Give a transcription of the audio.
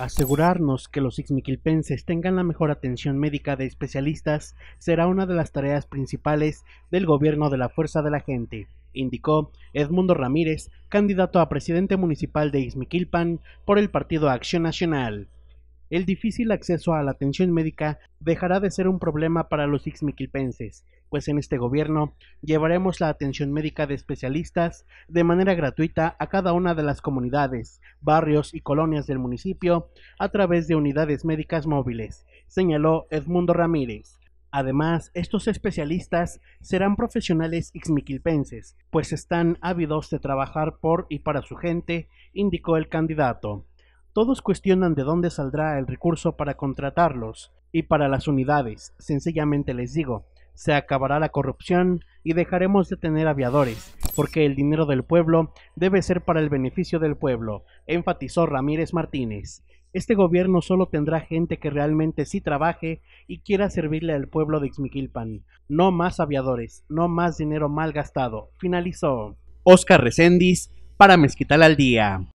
Asegurarnos que los izmiquilpenses tengan la mejor atención médica de especialistas será una de las tareas principales del gobierno de la Fuerza de la Gente, indicó Edmundo Ramírez, candidato a presidente municipal de Ixmiquilpan por el Partido Acción Nacional el difícil acceso a la atención médica dejará de ser un problema para los ixmiquilpenses, pues en este gobierno llevaremos la atención médica de especialistas de manera gratuita a cada una de las comunidades, barrios y colonias del municipio a través de unidades médicas móviles, señaló Edmundo Ramírez. Además, estos especialistas serán profesionales ixmiquilpenses, pues están ávidos de trabajar por y para su gente, indicó el candidato. Todos cuestionan de dónde saldrá el recurso para contratarlos y para las unidades. Sencillamente les digo, se acabará la corrupción y dejaremos de tener aviadores, porque el dinero del pueblo debe ser para el beneficio del pueblo, enfatizó Ramírez Martínez. Este gobierno solo tendrá gente que realmente sí trabaje y quiera servirle al pueblo de Ixmiquilpan. No más aviadores, no más dinero mal gastado. Finalizó. Oscar Recendis para Mezquital al Día.